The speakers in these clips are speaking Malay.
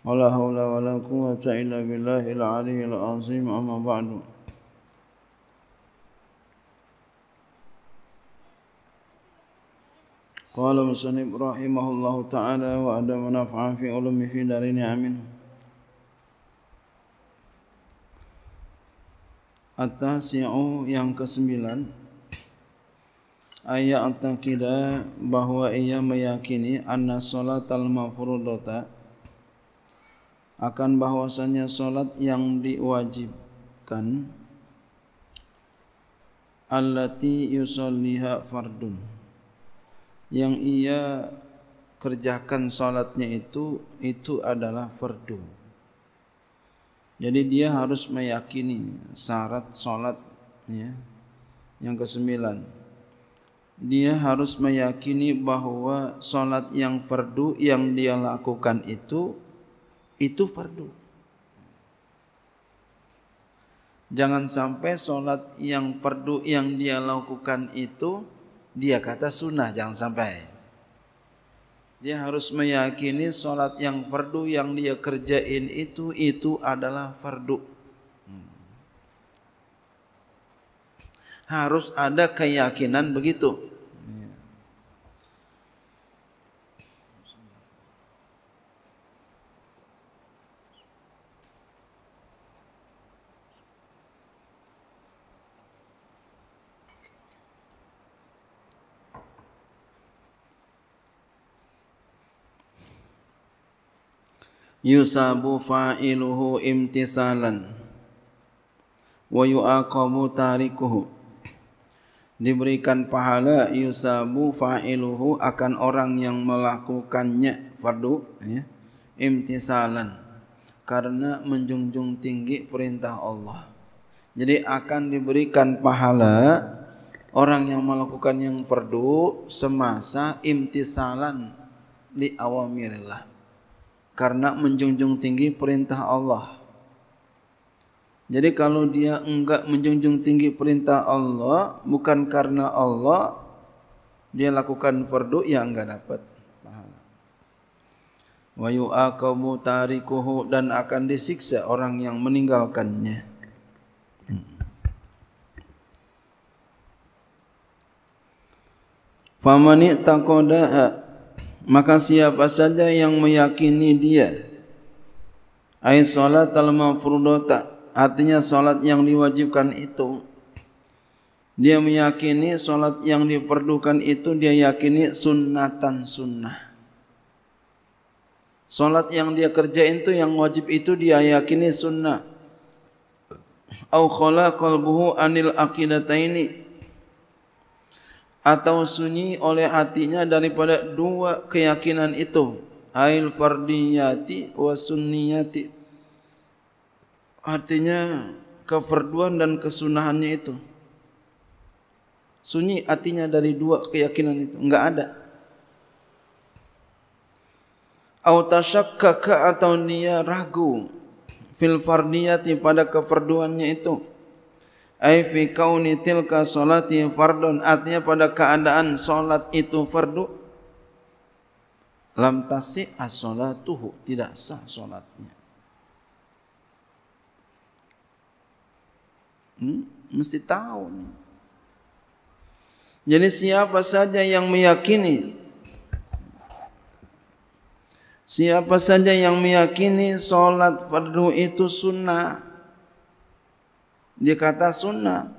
wala haula wala quwwata illa billahil aliyyil azim amma ba'du qala musannif rahimahullahu ta'ala wa adama naf'a fi ulumi fi darin amin atas yang kesembilan ayat antakida bahwa ia meyakini anna salatal mafrudata akan bahwasannya solat yang diwajibkan allati yusalliha fardun yang ia kerjakan solatnya itu itu adalah fardu jadi dia harus meyakini syarat solat ya yang kesembilan dia harus meyakini bahwa solat yang fardu yang dia lakukan itu itu fardu. Jangan sampai sholat yang fardu yang dia lakukan itu dia kata sunnah. Jangan sampai. Dia harus meyakini sholat yang fardu yang dia kerjain itu, itu adalah fardu. Hmm. Harus ada keyakinan begitu. yusabu fa'iluhu imtisalan wa yu'aqabu tarikuhu diberikan pahala yusabu fa'iluhu akan orang yang melakukannya fardu ya imtisalan karena menjunjung tinggi perintah Allah jadi akan diberikan pahala orang yang melakukan yang fardu semasa imtisalan li awamirillah karena menjunjung tinggi perintah Allah. Jadi kalau dia enggak menjunjung tinggi perintah Allah, bukan karena Allah, dia lakukan fardu yang enggak dapat pahala. Wa yu'aqamu tarikuhu dan akan disiksa orang yang meninggalkannya. Famani taqada maka siapa saja yang meyakini dia ai salat al mafrudata artinya salat yang diwajibkan itu dia meyakini salat yang diperlukan itu dia yakini sunnatan sunnah Salat yang dia kerjain itu yang wajib itu dia yakini sunnah. Au khala qalbuhu anil aqidataini atau sunyi oleh hatinya daripada dua keyakinan itu ail fardiyati wa sunniyati artinya keferduan dan kesunahannya itu sunyi artinya dari dua keyakinan itu enggak ada au tashakkaka atau dia ragu fil fardiyati pada keperduannya itu ay fi kauni tilka salati fardun artinya pada keadaan solat itu fardu lam tasi as-salatuhu tidak sah solatnya. hmm? mesti tahu nih. Jadi siapa saja yang meyakini Siapa saja yang meyakini solat fardu itu sunnah dia kata sunnah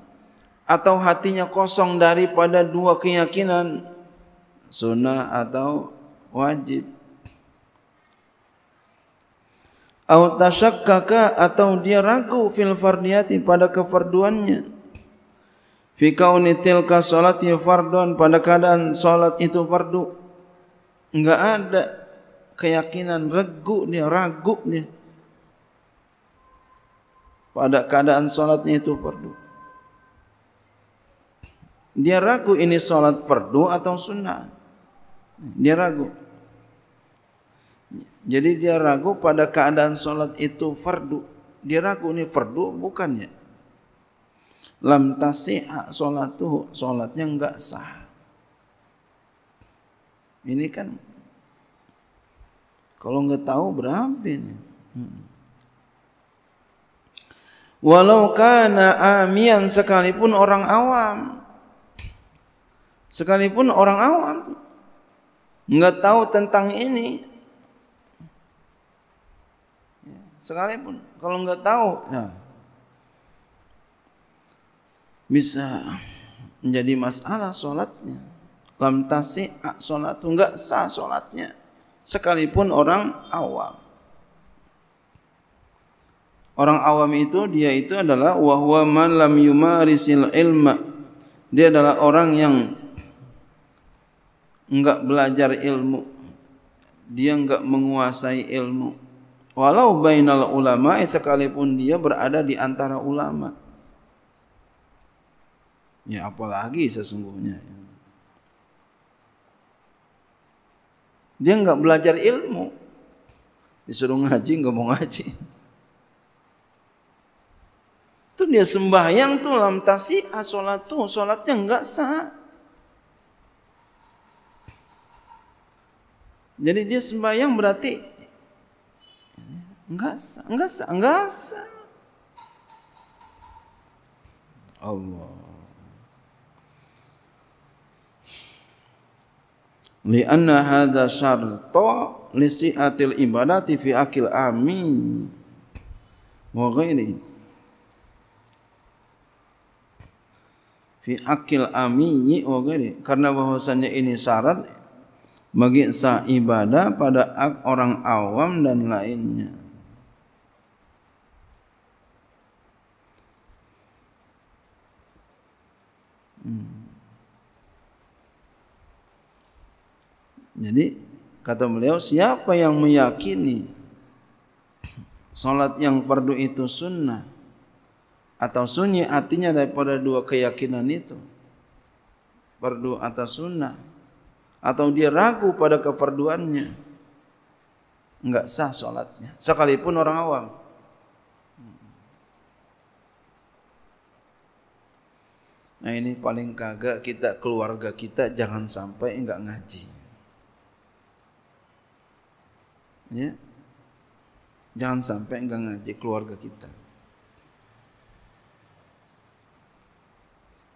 atau hatinya kosong daripada dua keyakinan sunnah atau wajib atau tashakkaka atau dia ragu fil fardiyati pada kefarduannya. fi kauni tilka salati fardun pada keadaan salat itu fardu enggak ada keyakinan ragu dia ragu dia pada keadaan solatnya itu fardu. Dia ragu ini solat fardu atau sunnah. Dia ragu. Jadi dia ragu pada keadaan solat itu fardu. Dia ragu ini fardu bukannya. Lam tasiha solat tuh solatnya enggak sah. Ini kan kalau enggak tahu berapa ini. Hmm. Walau kana amian sekalipun orang awam. Sekalipun orang awam nggak tahu tentang ini. Sekalipun kalau nggak tahu ya, bisa menjadi masalah sholatnya. Lam tasi' sholat, nggak sah sholatnya. Sekalipun orang awam. Orang awam itu dia itu adalah wahwa malam yuma risil ilma. Dia adalah orang yang enggak belajar ilmu. Dia enggak menguasai ilmu. Walau bainal ulama sekalipun dia berada di antara ulama. Ya apalagi sesungguhnya. Dia enggak belajar ilmu. Disuruh ngaji enggak mau ngaji. Tu dia sembahyang tu lam tasi asolat ah, tu solatnya enggak sah. Jadi dia sembahyang berarti enggak sah, enggak sah, enggak sah. Allah. Lianna hadza syartu li si'atil ibadati fi akil amin. Wa ghairihi. fi akil amiyi wagari oh, karena bahwasanya ini syarat bagi sah ibadah pada orang awam dan lainnya. Hmm. Jadi kata beliau siapa yang meyakini salat yang perdu itu sunnah atau sunyi artinya daripada dua keyakinan itu perdu atas sunnah atau dia ragu pada keperduannya enggak sah salatnya sekalipun orang awam Nah ini paling kagak kita keluarga kita jangan sampai enggak ngaji. Ya. Jangan sampai enggak ngaji keluarga kita.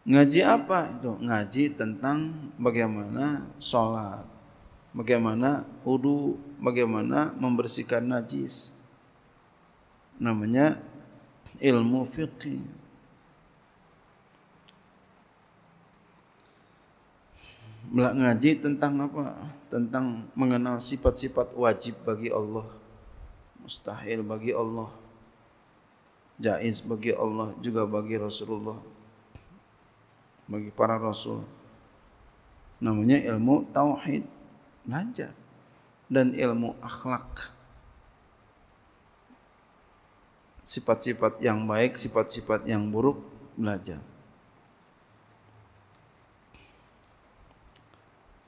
Ngaji apa itu? Ngaji tentang bagaimana sholat, bagaimana wudhu, bagaimana membersihkan najis. Namanya ilmu fiqih. Melak ngaji tentang apa? Tentang mengenal sifat-sifat wajib bagi Allah. Mustahil bagi Allah. jais bagi Allah, juga bagi Rasulullah bagi para rasul namanya ilmu tauhid belajar dan ilmu akhlak sifat-sifat yang baik sifat-sifat yang buruk belajar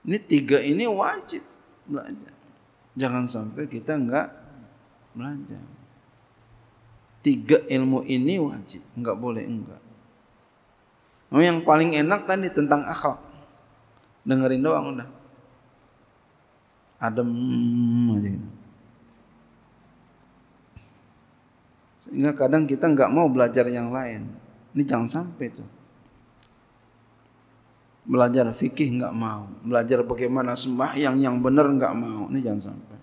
ini tiga ini wajib belajar jangan sampai kita enggak belajar tiga ilmu ini wajib enggak boleh enggak Oh, yang paling enak tadi tentang akhlak. Dengerin doang udah. Adem aja. Sehingga kadang kita nggak mau belajar yang lain. Ini jangan sampai tuh. Belajar fikih nggak mau. Belajar bagaimana sembahyang yang benar nggak mau. Ini jangan sampai.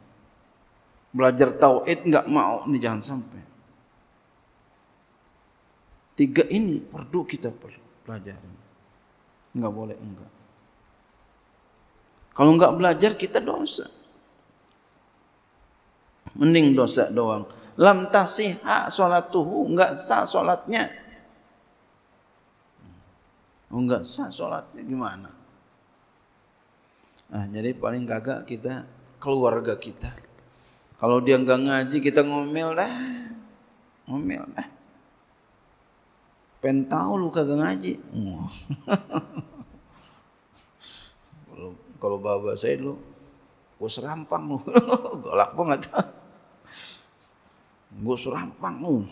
Belajar tauhid nggak mau. Ini jangan sampai. Tiga ini perlu kita perlu pelajari. Enggak boleh enggak. Kalau enggak belajar kita dosa. Mending dosa doang. Lam tasih salatuhu enggak sah salatnya. Oh, enggak sah salatnya gimana? Ah, jadi paling kagak kita keluarga kita. Kalau dia enggak ngaji kita ngomel dah. Ngomel dah pentau lu kagak ngaji. Kalau bawa saya lu, gua serampang lu, galak banget. Gua serampang lu.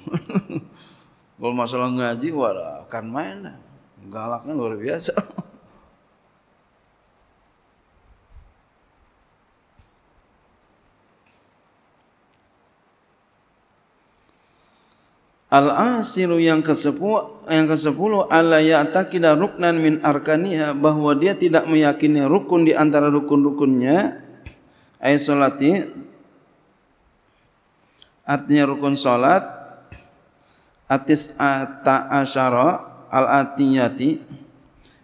Kalau masalah ngaji, wah kan main, lah. galaknya luar biasa. Al-asiru yang ke-10 yang ke-10 ala ya'taqida ruknan min arkaniha bahwa dia tidak meyakini rukun di antara rukun-rukunnya ay salati artinya rukun salat atis ata asyara al atiyati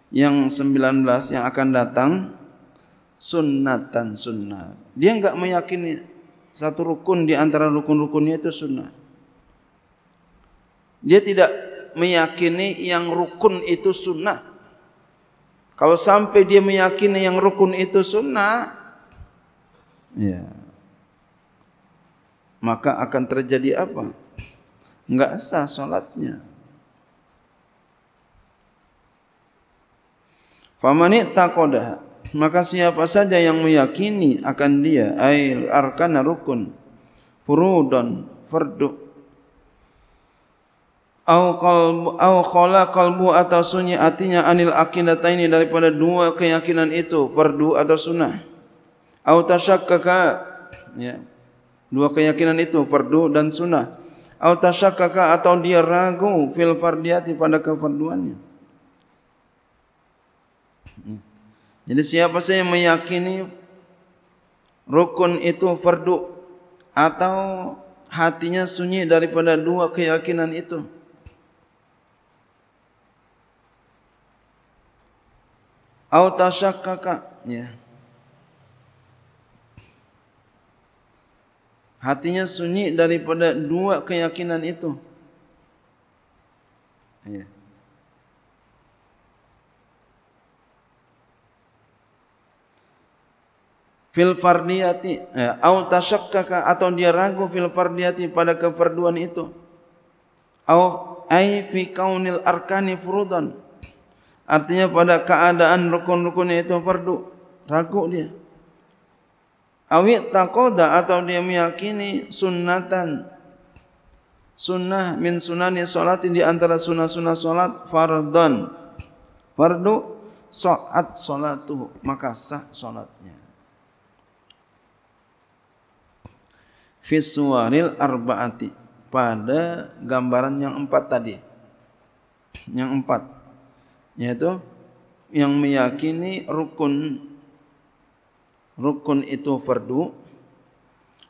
yang 19 yang akan datang sunnatan sunnah dia enggak meyakini satu rukun di antara rukun-rukunnya itu sunnah dia tidak meyakini yang rukun itu sunnah. Kalau sampai dia meyakini yang rukun itu sunnah, ya, maka akan terjadi apa? Enggak sah solatnya. Famanit takoda. Maka siapa saja yang meyakini akan dia air arkana rukun furudon fardu au au khala qalbu atau sunyi artinya anil aqidata ini daripada dua keyakinan itu perdu atau sunnah au tashakkaka ya dua keyakinan itu perdu dan sunnah au kakak atau dia ragu fil fardiyati pada keperduannya hmm. jadi siapa saya meyakini rukun itu perdu atau hatinya sunyi daripada dua keyakinan itu. au tasakkaka ya hatinya sunyi daripada dua keyakinan itu ya fil fardiyati ya, au tasakkaka atau dia ragu fil fardiyati pada keperduan itu au ai fi kaunil arkani furudan Artinya pada keadaan rukun-rukunnya itu perdu. Ragu dia. Awit takoda atau dia meyakini sunnatan. Sunnah min sunani solat di antara sunnah-sunnah solat fardon, Fardu. Sohat sholatuh. Maka sah solatnya. Fiswaril arba'ati. Pada gambaran yang empat tadi. Yang empat yaitu yang meyakini rukun rukun itu fardu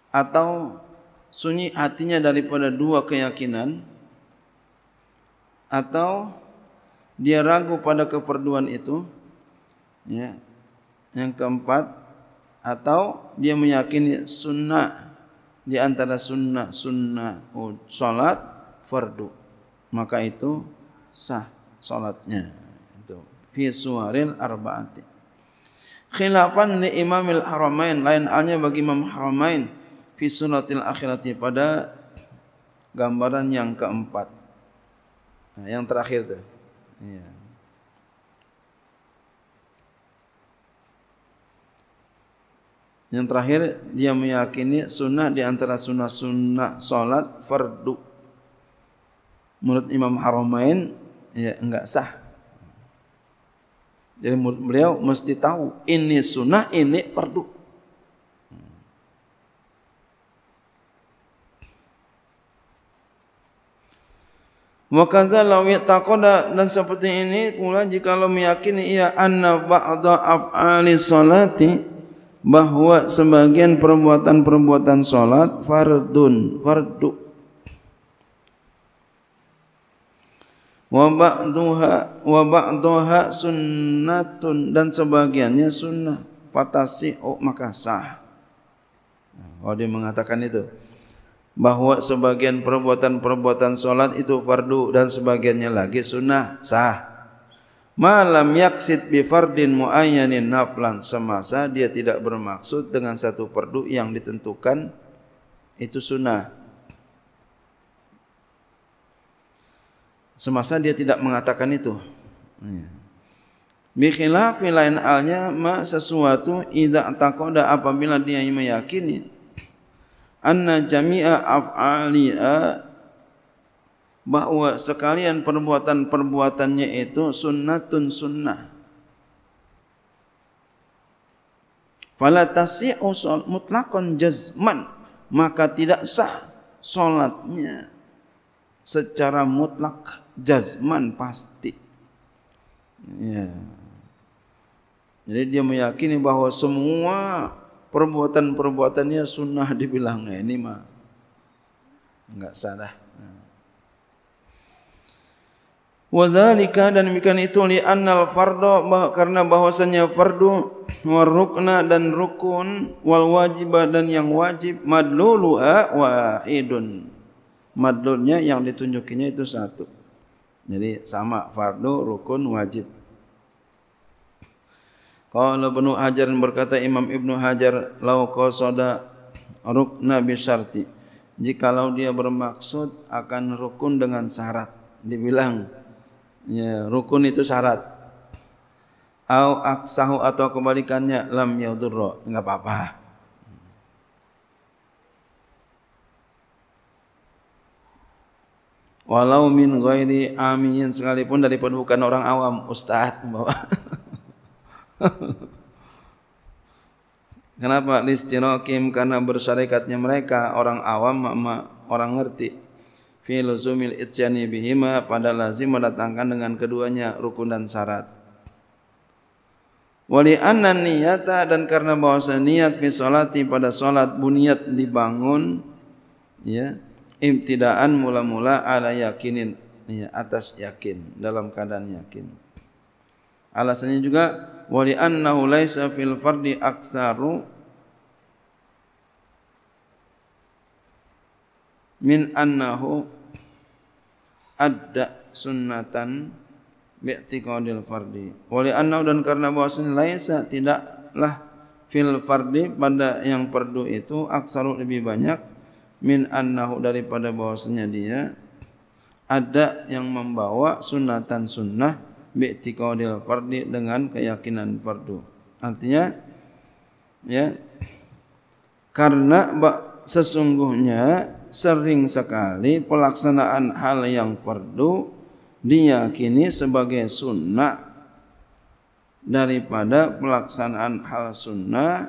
atau sunyi hatinya daripada dua keyakinan atau dia ragu pada keperduan itu ya yang keempat atau dia meyakini sunnah di antara sunnah sunnah oh, salat fardu maka itu sah salatnya fi suwaril arba'ati. Khilafan li imamil haramain lain halnya bagi imam haramain fi sunatil akhirati pada gambaran yang keempat. Nah, ha, yang terakhir tu. Ya. Yang terakhir dia meyakini sunnah di antara sunnah-sunnah salat fardu. Menurut Imam Haramain ya enggak sah jadi beliau mesti tahu ini sunnah, ini perdu. Wakaza lawiyat takoda dan seperti ini pula jika lo meyakini ia anna ba'da af'ali salati bahwa sebagian perbuatan-perbuatan salat fardun fardu wa ba'duha wa ba'daha sunnatun dan sebagiannya sunnah fatasi o oh, maka sah oh dia mengatakan itu bahwa sebagian perbuatan-perbuatan salat itu fardu dan sebagiannya lagi sunnah sah malam yaksid bi fardin muayyanin naflan semasa dia tidak bermaksud dengan satu fardu yang ditentukan itu sunnah semasa dia tidak mengatakan itu. Mikhila filain alnya ma sesuatu idak takoda apabila dia meyakini anna jami'a af'aliya bahwa sekalian perbuatan-perbuatannya itu sunnatun sunnah. Fala tasi'u mutlakon jazman maka tidak sah solatnya secara mutlak jazman pasti. Ya. Jadi dia meyakini bahawa semua perbuatan-perbuatannya sunnah dibilang eh, ini mah enggak salah. Ya. Wa dzalika dan mikan itu li annal fardu karena bahwasanya fardu wa rukna dan rukun wal wajib dan yang wajib madlulu ha, wa idun. Madlulnya yang ditunjukinya itu satu. Jadi sama fardu, rukun, wajib. Kalau Ibnu Hajar berkata Imam Ibnu Hajar lau qasada rukna bi syarti. Jikalau dia bermaksud akan rukun dengan syarat, dibilang ya rukun itu syarat. Au aksahu atau kebalikannya lam yadurra, enggak apa-apa. walau min ghairi amin sekalipun daripun bukan orang awam ustaz bawa kenapa listirakim karena bersyarikatnya mereka orang awam mama orang ngerti fi luzumil itsyani bihima pada lazim mendatangkan dengan keduanya rukun dan syarat Wali anna niyata dan karena bahasa niat fi salati pada salat buniat dibangun ya yeah. Ibtidaan mula-mula ala yakinin ya, Atas yakin Dalam keadaan yakin Alasannya juga Wali an laisa fil fardi aksaru Min an annahu ada sunnatan bekti Bi'tikadil fardi Wali an annahu dan karena bahasanya Laisa tidaklah fil fardi Pada yang perdu itu Aksaru lebih banyak min annahu daripada bahwasanya dia ada yang membawa sunatan sunnah bi'tiqadil fardi dengan keyakinan fardu. Artinya ya karena sesungguhnya sering sekali pelaksanaan hal yang fardu diyakini sebagai sunnah daripada pelaksanaan hal sunnah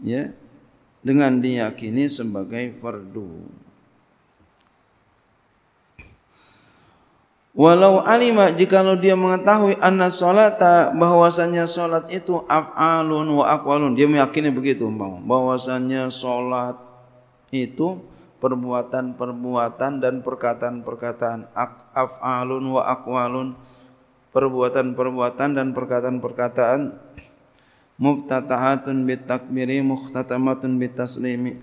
ya dengan diyakini sebagai fardu. Walau alima jika lo dia mengetahui anna salata bahwasannya salat itu af'alun wa aqwalun dia meyakini begitu mau bahwasanya salat itu perbuatan-perbuatan dan perkataan-perkataan af'alun wa aqwalun perbuatan-perbuatan dan perkataan-perkataan muftatahatun bitakbiri mukhtatamatun bitaslimi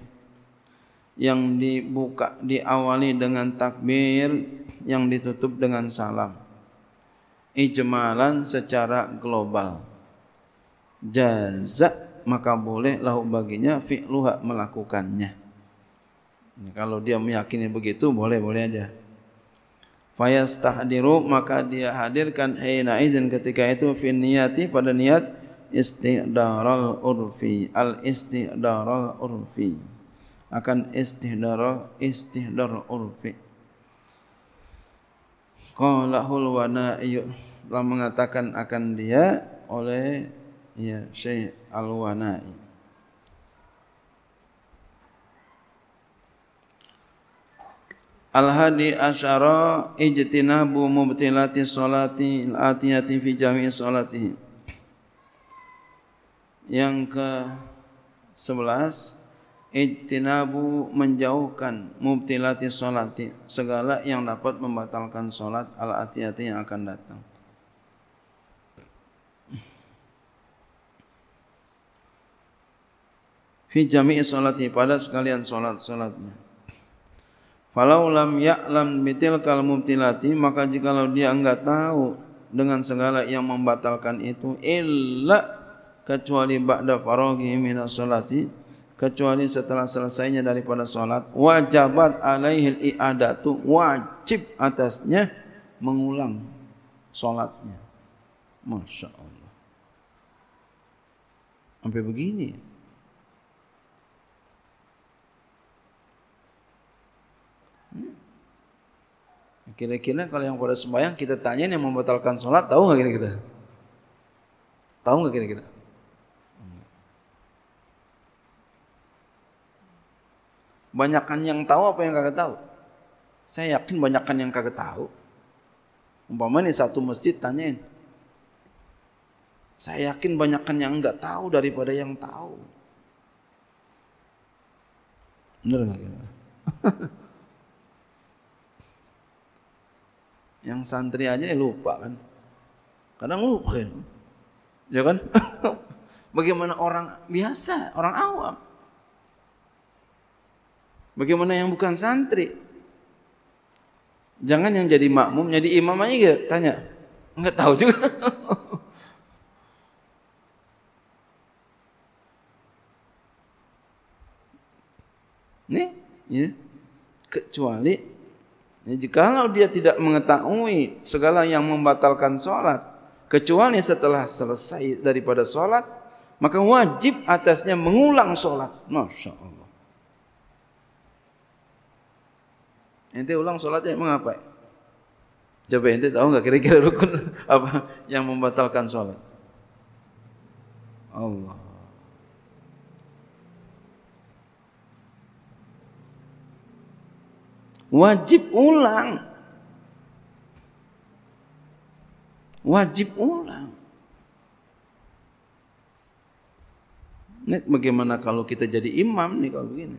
yang dibuka diawali dengan takbir yang ditutup dengan salam ijmalan secara global jazak maka boleh lahu baginya fi'luha melakukannya kalau dia meyakini begitu boleh boleh aja fayastahdiru maka dia hadirkan hina izin ketika itu fi pada niat istidaral urfi al istidaral urfi akan istihdar istihdar urfi qalahul wana telah mengatakan akan dia oleh ya syekh al wanai Al-Hadi Asyara Ijtinabu Mubtilati Salati Al-Atiyati Fi Jami'i Salatihi yang ke sebelas Ijtinabu menjauhkan mubtilati solati Segala yang dapat membatalkan solat ala atiyati yang akan datang Fi jami'i solati pada sekalian solat-solatnya Falau lam ya'lam mitil kal mubtilati Maka jikalau dia enggak tahu dengan segala yang membatalkan itu illa kecuali ba'da faraghihi minas salati kecuali setelah selesainya daripada salat wajibat alaihi iadatu wajib atasnya mengulang salatnya masyaallah sampai begini hmm? Kira-kira kalau yang pada sembahyang kita tanya yang membatalkan sholat tahu nggak kira-kira? Tahu nggak kira-kira? banyakkan yang tahu apa yang kagak tahu? Saya yakin banyakkan yang kagak tahu. Umpama ini satu masjid tanyain. Saya yakin banyakkan yang enggak tahu daripada yang tahu. Benar enggak? yang santri aja ya lupa kan. Kadang lupa kan. Ya kan? Bagaimana orang biasa, orang awam. Bagaimana yang bukan santri? Jangan yang jadi makmum jadi imam aja gak? tanya. Enggak tahu juga. Nih, ya. Kecuali ya, kalau dia tidak mengetahui segala yang membatalkan sholat kecuali setelah selesai daripada sholat maka wajib atasnya mengulang sholat masya Allah Ente ulang solatnya apa? Coba ente tahu enggak kira-kira rukun apa yang membatalkan solat? Allah. Wajib ulang. Wajib ulang. Net bagaimana kalau kita jadi imam nih kalau begini?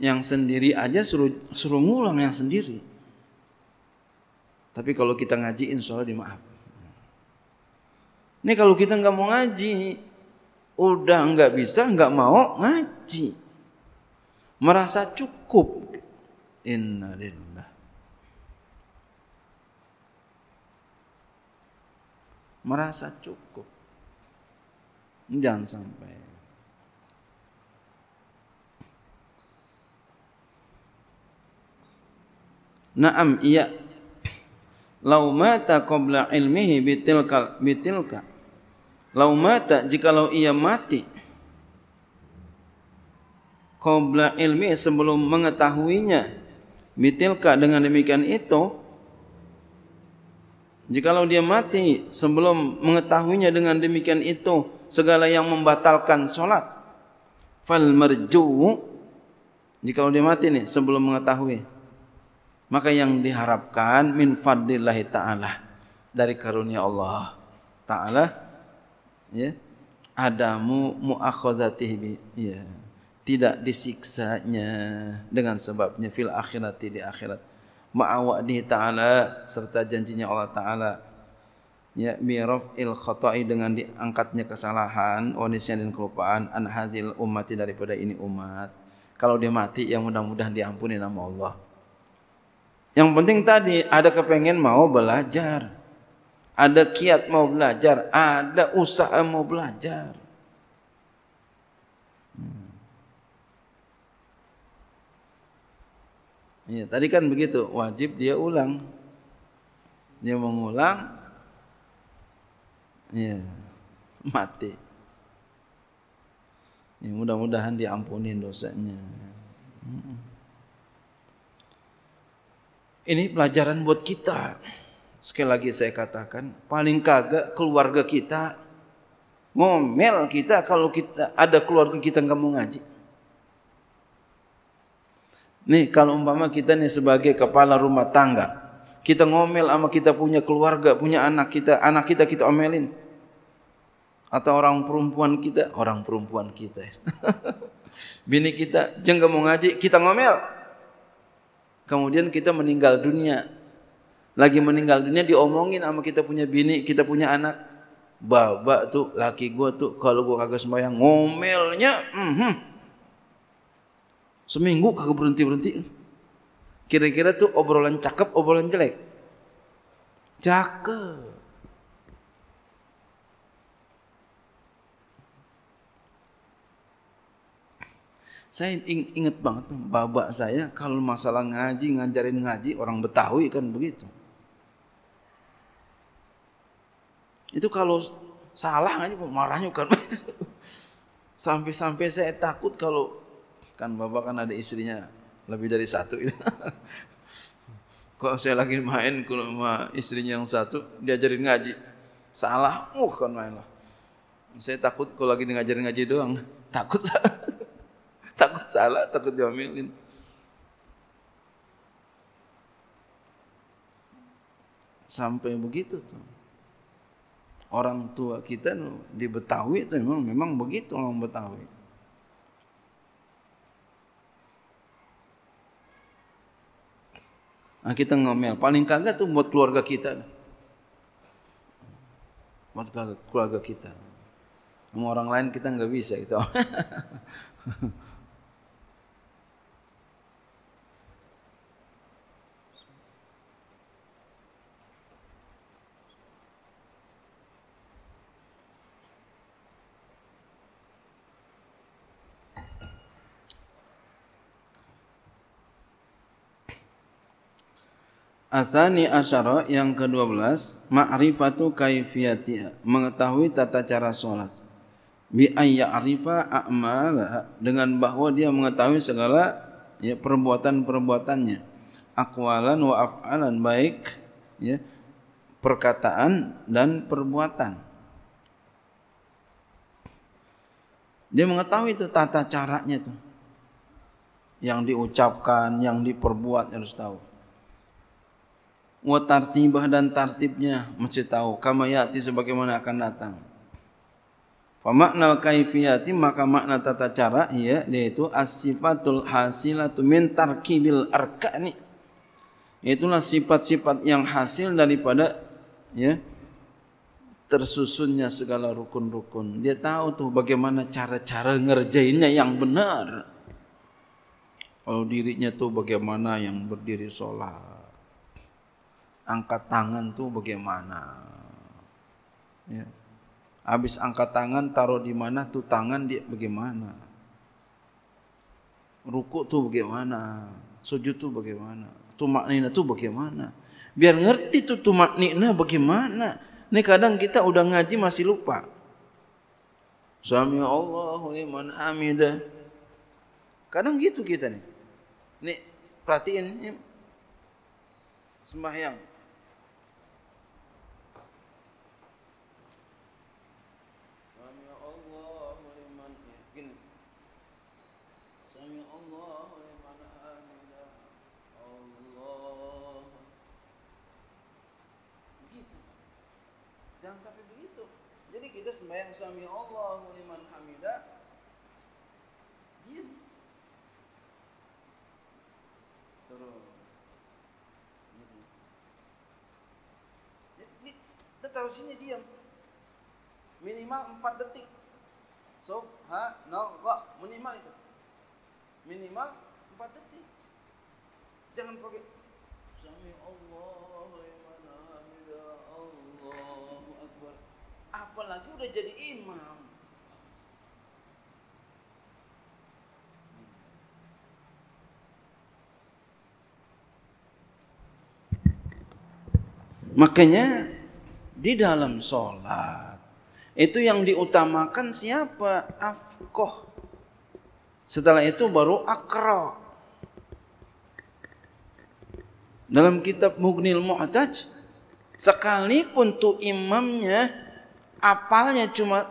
yang sendiri aja suruh suruh ngulang yang sendiri. Tapi kalau kita ngaji insya Allah dimaaf. Ini kalau kita nggak mau ngaji, udah nggak bisa, nggak mau ngaji, merasa cukup. Innalillah. Merasa cukup. Jangan sampai. Naam iya. Lau mata qabla ilmihi bitilka bitilka. Lau mata jikalau ia mati qabla ilmi sebelum mengetahuinya bitilka dengan demikian itu jikalau dia mati sebelum mengetahuinya dengan demikian itu segala yang membatalkan solat fal marju jikalau dia mati nih sebelum mengetahuinya Maka yang diharapkan min fadlillahi ta'ala dari karunia Allah ta'ala ya adamu mu'akhazatihi ya tidak disiksanya dengan sebabnya fil akhirati di akhirat ma'awadi ta'ala serta janjinya Allah ta'ala ya miraf il khata'i dengan diangkatnya kesalahan wanisnya dan kelupaan an hazil ummati daripada ini umat kalau dia mati yang mudah-mudahan diampuni nama Allah yang penting tadi ada kepengen mau belajar. Ada kiat mau belajar, ada usaha mau belajar. Ya, tadi kan begitu, wajib dia ulang. Dia mengulang. Ya, mati. Ya, mudah-mudahan diampuni dosanya. Hmm. Ini pelajaran buat kita. Sekali lagi saya katakan, paling kagak keluarga kita ngomel kita kalau kita ada keluarga kita nggak mau ngaji. Nih kalau umpama kita nih sebagai kepala rumah tangga, kita ngomel sama kita punya keluarga, punya anak kita, anak kita kita omelin. Atau orang perempuan kita, orang perempuan kita. Bini kita, jangan mau ngaji, kita ngomel kemudian kita meninggal dunia. Lagi meninggal dunia diomongin sama kita punya bini, kita punya anak. Babak tuh laki gua tuh kalau gua kagak sembahyang ngomelnya, mm -hmm. seminggu kagak berhenti berhenti. Kira-kira tuh obrolan cakep, obrolan jelek. Cakep. Saya ingat banget babak saya kalau masalah ngaji, ngajarin ngaji orang Betawi kan begitu. Itu kalau salah aja marahnya kan. Sampai-sampai saya takut kalau kan bapak kan ada istrinya lebih dari satu. Kalau saya lagi main sama istrinya yang satu, diajarin ngaji. Salah, uh kan main lah. Saya takut kalau lagi ngajarin ngaji doang. Takut. takut salah, takut diomelin. Sampai begitu tuh. Orang tua kita tuh, di Betawi itu memang, memang begitu orang Betawi. Nah, kita ngomel, paling kagak tuh buat keluarga kita. Buat keluarga kita. Sama orang lain kita enggak bisa itu. Asani asyara yang ke-12 Ma'rifatu kaifiyatia Mengetahui tata cara sholat Bi'ayya arifa a'mala Dengan bahawa dia mengetahui segala ya, perbuatan-perbuatannya Akwalan wa af'alan Baik ya, perkataan dan perbuatan Dia mengetahui itu tata caranya itu Yang diucapkan, yang diperbuat harus tahu wa tartibah dan tartibnya mesti tahu kama yati sebagaimana akan datang fa makna al kaifiyati maka makna tata cara ya yaitu as-sifatul hasilatu min tarkibil arkani itulah sifat-sifat yang hasil daripada ya tersusunnya segala rukun-rukun. Dia tahu tuh bagaimana cara-cara ngerjainnya yang benar. Kalau dirinya tuh bagaimana yang berdiri sholat, angkat tangan tuh bagaimana? Ya. Habis angkat tangan taruh di mana tuh tangan dia bagaimana? Ruku tuh bagaimana? Sujud tuh bagaimana? Tumaknina tuh bagaimana? Biar ngerti tuh tumaknina bagaimana? Ini kadang kita udah ngaji masih lupa. Sami Allahu liman amida? Kadang gitu kita nih. Nih perhatiin nih. sembahyang. Jangan sampai begitu. Jadi kita sembahyang sami Allah liman hamida. Diam. Turun. Ini terus ini diam. Minimal 4 detik. So, ha, Subhanallah minimal itu. Minimal 4 detik. Jangan pakai apalagi udah jadi imam. Makanya di dalam sholat itu yang diutamakan siapa? Afkoh. Setelah itu baru akro. Dalam kitab Mughnil Mu'taj sekalipun tuh imamnya apalnya cuma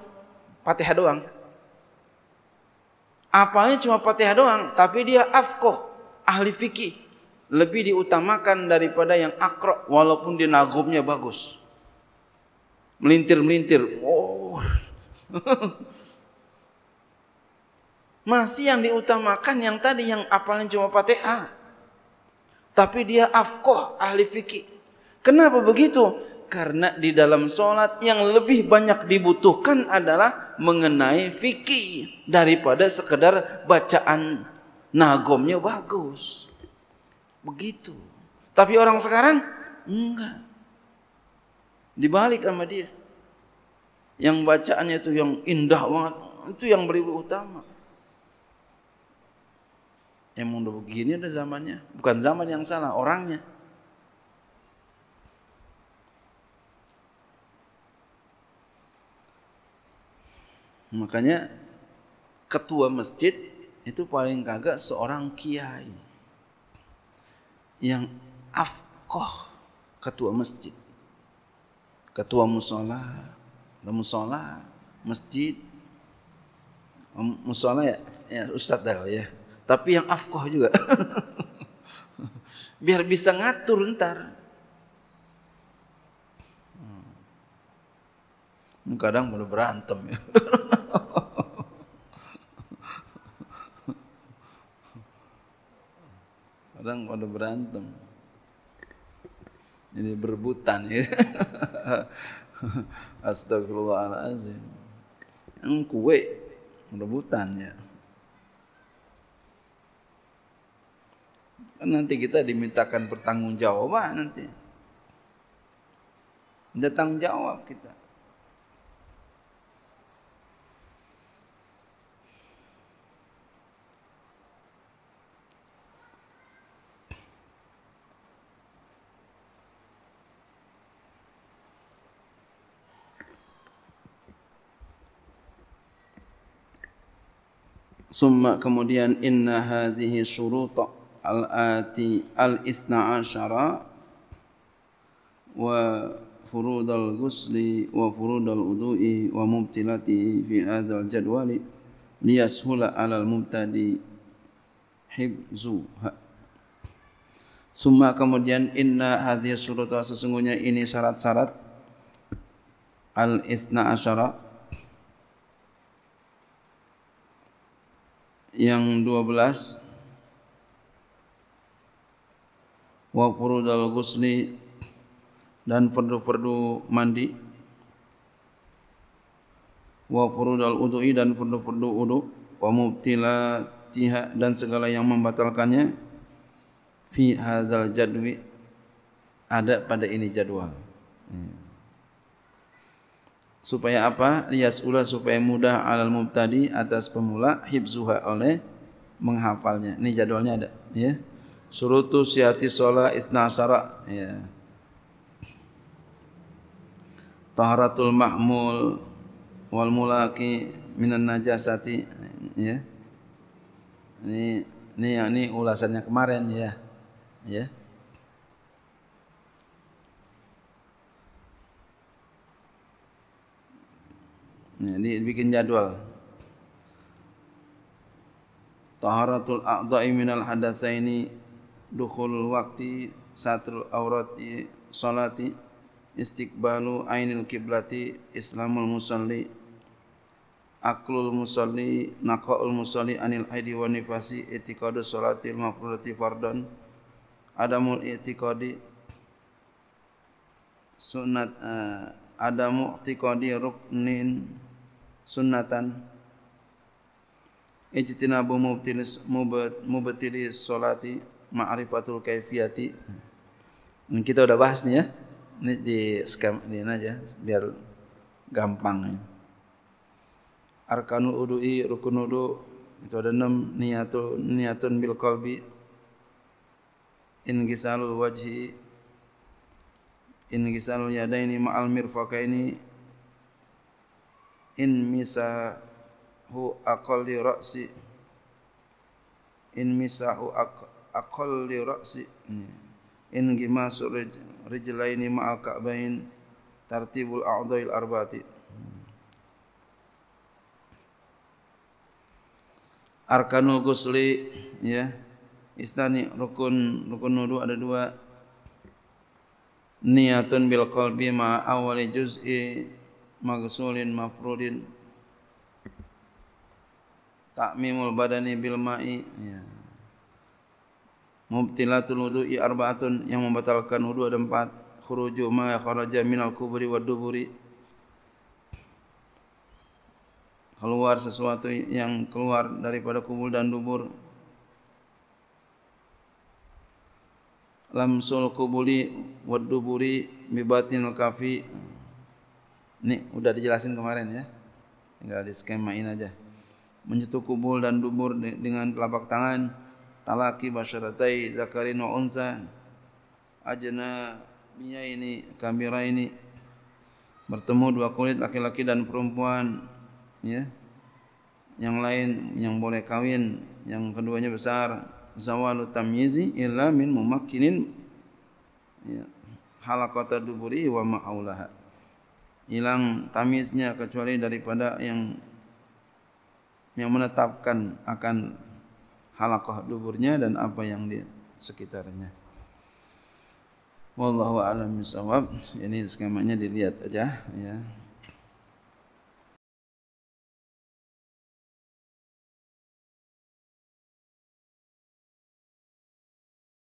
Fatihah doang. Apalnya cuma Fatihah doang, tapi dia Afkoh ahli fikih. Lebih diutamakan daripada yang akro, walaupun dia nagobnya bagus. Melintir-melintir. Oh. Masih yang diutamakan yang tadi yang apalnya cuma Fatihah. Tapi dia Afkoh ahli fikih. Kenapa begitu? karena di dalam solat yang lebih banyak dibutuhkan adalah mengenai fikih daripada sekedar bacaan nagomnya bagus. Begitu. Tapi orang sekarang enggak. Dibalik sama dia. Yang bacaannya itu yang indah banget, itu yang beribu utama. Emang udah begini ada zamannya, bukan zaman yang salah, orangnya. Makanya ketua masjid itu paling kagak seorang kiai yang afkoh ketua masjid, ketua musola, ketua musola, masjid, um, musola ya, ya ustadz dah ya. Tapi yang afkoh juga. Biar bisa ngatur ntar. Hmm. Kadang perlu berantem ya. sedang pada berantem. ini berbutan ya. Astagfirullahalazim. Yang kue berbutan ya. Kan nanti kita dimintakan pertanggungjawaban ah, nanti. Datang jawab kita. summa kemudian inna hadhihi syurut al-ati al-isna'asyara wa furud al-ghusli wa furud al-wudu'i wa mubtilati fi hadha jadwali liyashula 'ala al-mubtadi hibzu ha. summa kemudian inna hadhihi syurut sesungguhnya ini syarat-syarat al-isna'asyara -syarat, yang 12 wa furudal ghusli dan perdu-perdu mandi wa furudal udhu'i dan perdu-perdu udhu' wa mubtilatiha dan segala yang membatalkannya fi hadzal jadwi ada pada ini jadwal hmm supaya apa lias ulah supaya mudah alal mubtadi atas pemula hibzuha oleh menghafalnya ini jadwalnya ada ya surutu siati sholat isnasara ya taharatul ma'mul wal mulaki minan najasati ya ini ini yang ini ulasannya kemarin ya ya Ya, Ini bikin jadwal. Taharatul a'dha'i minal hadatsaini dukhulul waqti satrul aurati salati istiqbalu ainil kiblati islamul musalli aklul musalli naqaul musalli anil aidi wa nifasi itiqadu salatil mafruḍati fardhon adamul itiqadi sunnat uh, adamu itiqadi ruknin sunnatan ijtinabu mubtilis mubtili salati ma'rifatul kaifiyati ini kita udah bahas nih ya ini di scam ini aja biar gampang ya. arkanul udu'i rukun udu itu ada enam niatul niatun bil qalbi ingisalul wajhi ingisalul yadaini ma'al mirfaqaini ini in misahu aqalli ra'si in misahu aqalli ra'si in gimasu rijlaini ma'al ka'bain tartibul a'dhail arbati arkanul gusli ya istani rukun rukun wudu ada dua niatun bil qalbi ma awali juz'i maghsulin mafrudin ta'mimul badani bil ma'i ya. mubtilatul wudu'i arba'atun yang membatalkan wudu ada empat khuruju ma kharaja al kubri wad duburi keluar sesuatu yang keluar daripada kubur dan dubur lamsul kubuli wad duburi mibatinul kafi' Ini sudah dijelasin kemarin ya. Tinggal di skemain aja. Menyentuh kubul dan dubur dengan telapak tangan. Talaki basyaratai zakarin wa unsa. Ajana binya ini, kamera ini. Bertemu dua kulit laki-laki dan perempuan. Ya. Yang lain yang boleh kawin. Yang keduanya besar. Zawalu tamyizi illa min mumakkinin. Ya. Halakata duburi wa ma'aulahat hilang tamisnya kecuali daripada yang yang menetapkan akan halakah duburnya dan apa yang di sekitarnya. Wallahu a'lam bishawab. Ini skemanya dilihat aja ya.